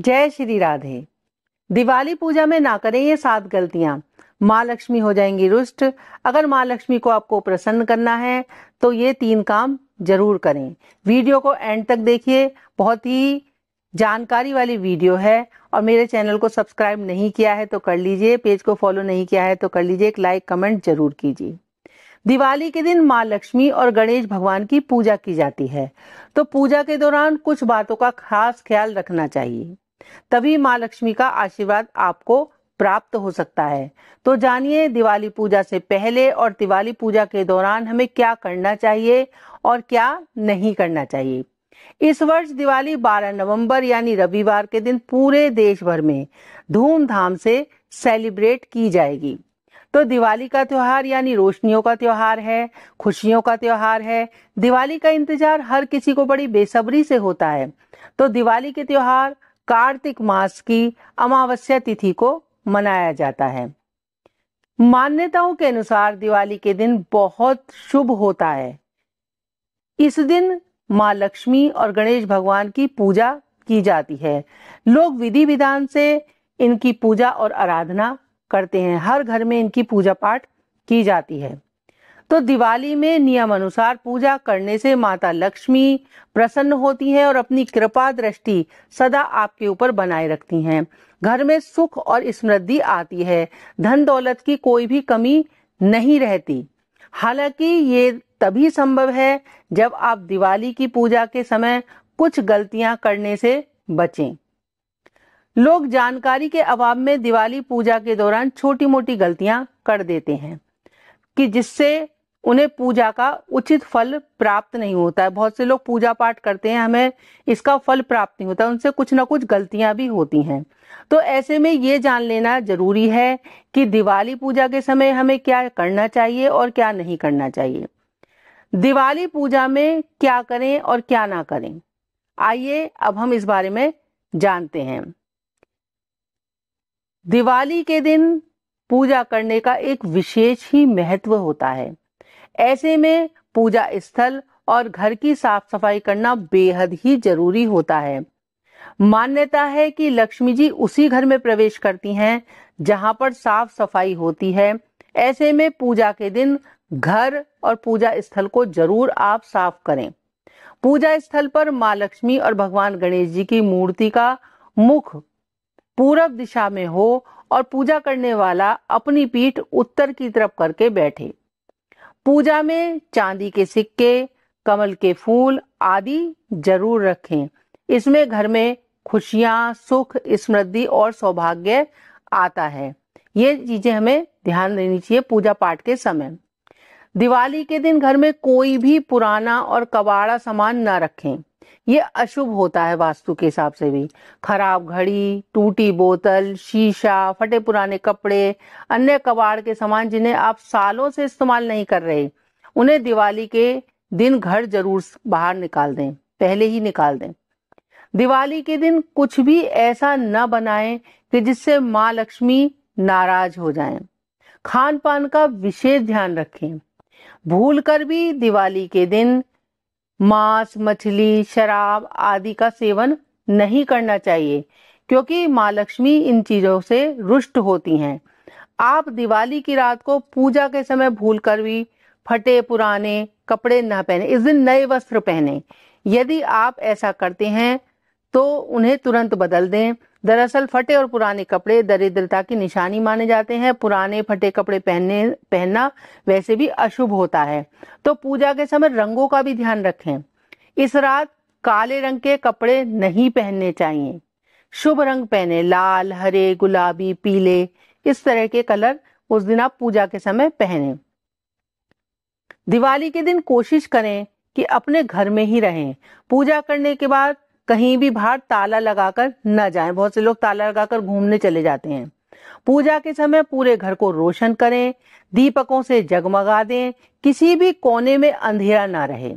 जय श्री राधे दिवाली पूजा में ना करें ये सात गलतियां माँ लक्ष्मी हो जाएंगी रुष्ट अगर माँ लक्ष्मी को आपको प्रसन्न करना है तो ये तीन काम जरूर करें वीडियो को एंड तक देखिए बहुत ही जानकारी वाली वीडियो है और मेरे चैनल को सब्सक्राइब नहीं किया है तो कर लीजिए पेज को फॉलो नहीं किया है तो कर लीजिए एक लाइक कमेंट जरूर कीजिए दिवाली के दिन माँ लक्ष्मी और गणेश भगवान की पूजा की जाती है तो पूजा के दौरान कुछ बातों का खास ख्याल रखना चाहिए तभी माँ लक्ष्मी का आशीर्वाद आपको प्राप्त हो सकता है तो जानिए दिवाली पूजा से पहले और दिवाली पूजा के दौरान हमें क्या करना चाहिए और क्या नहीं करना चाहिए इस वर्ष दिवाली 12 नवंबर यानी रविवार के दिन पूरे देश भर में धूमधाम से सेलिब्रेट की जाएगी तो दिवाली का त्योहार यानी रोशनियों का त्योहार है खुशियों का त्योहार है दिवाली का इंतजार हर किसी को बड़ी बेसब्री से होता है तो दिवाली के त्योहार कार्तिक मास की अमावस्या तिथि को मनाया जाता है मान्यताओं के अनुसार दिवाली के दिन बहुत शुभ होता है इस दिन माँ लक्ष्मी और गणेश भगवान की पूजा की जाती है लोग विधि विधान से इनकी पूजा और आराधना करते हैं हर घर में इनकी पूजा पाठ की जाती है तो दिवाली में नियम अनुसार पूजा करने से माता लक्ष्मी प्रसन्न होती है और अपनी कृपा दृष्टि सदा आपके ऊपर बनाए रखती हैं घर में सुख और समृद्धि आती है धन दौलत की कोई भी कमी नहीं रहती हालांकि ये तभी संभव है जब आप दिवाली की पूजा के समय कुछ गलतियां करने से बचें लोग जानकारी के अभाव में दिवाली पूजा के दौरान छोटी मोटी गलतियां कर देते हैं कि जिससे उन्हें पूजा का उचित फल प्राप्त नहीं होता है बहुत से लोग पूजा पाठ करते हैं हमें इसका फल प्राप्त नहीं होता उनसे कुछ ना कुछ गलतियां भी होती हैं तो ऐसे में ये जान लेना जरूरी है कि दिवाली पूजा के समय हमें क्या करना चाहिए और क्या नहीं करना चाहिए दिवाली पूजा में क्या करें और क्या ना करें आइए अब हम इस बारे में जानते हैं दिवाली के दिन पूजा करने का एक विशेष ही महत्व होता है ऐसे में पूजा स्थल और घर की साफ सफाई करना बेहद ही जरूरी होता है मान्यता है कि लक्ष्मी जी उसी घर में प्रवेश करती हैं जहां पर साफ सफाई होती है ऐसे में पूजा के दिन घर और पूजा स्थल को जरूर आप साफ करें पूजा स्थल पर माँ लक्ष्मी और भगवान गणेश जी की मूर्ति का मुख पूरब दिशा में हो और पूजा करने वाला अपनी पीठ उत्तर की तरफ करके बैठे पूजा में चांदी के सिक्के कमल के फूल आदि जरूर रखें इसमें घर में खुशियां सुख समृद्धि और सौभाग्य आता है ये चीजें हमें ध्यान देनी चाहिए पूजा पाठ के समय दिवाली के दिन घर में कोई भी पुराना और कबाड़ा सामान न रखें ये अशुभ होता है वास्तु के हिसाब से भी खराब घड़ी टूटी बोतल शीशा फटे पुराने कपड़े अन्य कबाड़ के सामान जिन्हें आप सालों से इस्तेमाल नहीं कर रहे उन्हें दिवाली के दिन घर जरूर बाहर निकाल दें पहले ही निकाल दें दिवाली के दिन कुछ भी ऐसा न बनाएं कि जिससे माँ लक्ष्मी नाराज हो जाएं। खान पान का विशेष ध्यान रखें भूल कर भी दिवाली के दिन मांस मछली शराब आदि का सेवन नहीं करना चाहिए क्योंकि माँ लक्ष्मी इन चीजों से रुष्ट होती हैं आप दिवाली की रात को पूजा के समय भूल कर भी फटे पुराने कपड़े न पहने इस दिन नए वस्त्र पहने यदि आप ऐसा करते हैं तो उन्हें तुरंत बदल दें दरअसल फटे और पुराने कपड़े दरिद्रता की निशानी माने जाते हैं पुराने फटे कपड़े पहनने पहनना वैसे भी अशुभ होता है तो पूजा के समय रंगों का भी ध्यान रखें इस रात काले रंग के कपड़े नहीं पहनने चाहिए शुभ रंग पहने लाल हरे गुलाबी पीले इस तरह के कलर उस दिन आप पूजा के समय पहने दिवाली के दिन कोशिश करें कि अपने घर में ही रहें पूजा करने के बाद कहीं भी बाहर ताला लगाकर न जाएं बहुत से लोग ताला लगाकर घूमने चले जाते हैं पूजा के समय पूरे घर को रोशन करें दीपकों से जगमगा दें किसी भी कोने में अंधेरा ना रहे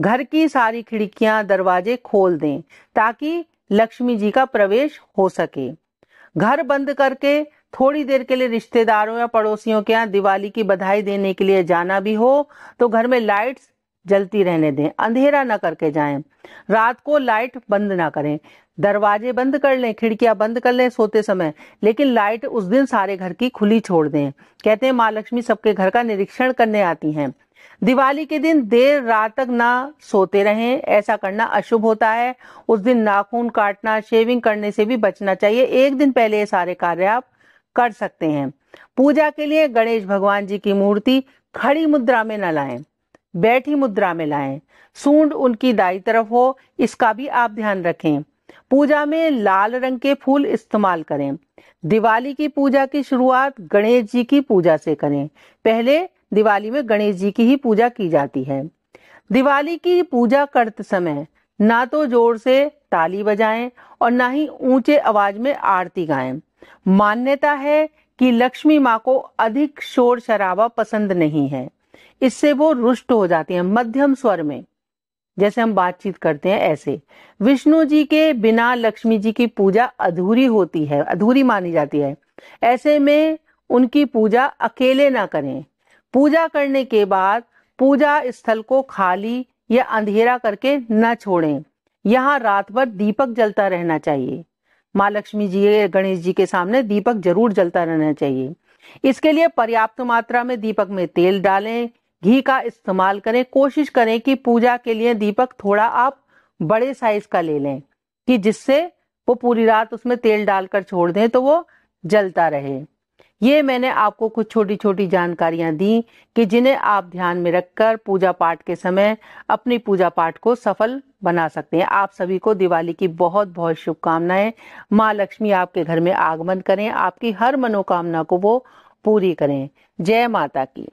घर की सारी खिड़कियां दरवाजे खोल दें ताकि लक्ष्मी जी का प्रवेश हो सके घर बंद करके थोड़ी देर के लिए रिश्तेदारों या पड़ोसियों के यहाँ दिवाली की बधाई देने के लिए जाना भी हो तो घर में लाइट्स जलती रहने दें अंधेरा न करके जाएं रात को लाइट बंद ना करें दरवाजे बंद कर लें खिड़कियां बंद कर लें सोते समय लेकिन लाइट उस दिन सारे घर की खुली छोड़ दें कहते हैं माँ लक्ष्मी सबके घर का निरीक्षण करने आती हैं दिवाली के दिन देर रात तक ना सोते रहें ऐसा करना अशुभ होता है उस दिन नाखून काटना शेविंग करने से भी बचना चाहिए एक दिन पहले ये सारे कार्य आप कर सकते हैं पूजा के लिए गणेश भगवान जी की मूर्ति खड़ी मुद्रा में न लाएं बैठी मुद्रा में लाएं सूंड उनकी दाई तरफ हो इसका भी आप ध्यान रखें पूजा में लाल रंग के फूल इस्तेमाल करें दिवाली की पूजा की शुरुआत गणेश जी की पूजा से करें पहले दिवाली में गणेश जी की ही पूजा की जाती है दिवाली की पूजा करते समय ना तो जोर से ताली बजाएं और ना ही ऊंचे आवाज में आरती गाएं मान्यता है कि लक्ष्मी माँ को अधिक शोर शराबा पसंद नहीं है इससे वो रुष्ट हो जाते हैं मध्यम स्वर में जैसे हम बातचीत करते हैं ऐसे विष्णु जी के बिना लक्ष्मी जी की पूजा अधूरी होती है अधूरी मानी जाती है ऐसे में उनकी पूजा अकेले ना करें पूजा करने के बाद पूजा स्थल को खाली या अंधेरा करके न छोड़ें यहाँ रात भर दीपक जलता रहना चाहिए माँ लक्ष्मी जी गणेश जी के सामने दीपक जरूर जलता रहना चाहिए इसके लिए पर्याप्त मात्रा में दीपक में तेल डालें घी का इस्तेमाल करें कोशिश करें कि पूजा के लिए दीपक थोड़ा आप बड़े साइज का ले लें कि जिससे वो पूरी रात उसमें तेल डालकर छोड़ दें तो वो जलता रहे ये मैंने आपको कुछ छोटी छोटी जानकारियां दी कि जिन्हें आप ध्यान में रखकर पूजा पाठ के समय अपनी पूजा पाठ को सफल बना सकते हैं आप सभी को दिवाली की बहुत बहुत शुभकामनाएं माँ लक्ष्मी आपके घर में आगमन करें आपकी हर मनोकामना को वो पूरी करें जय माता की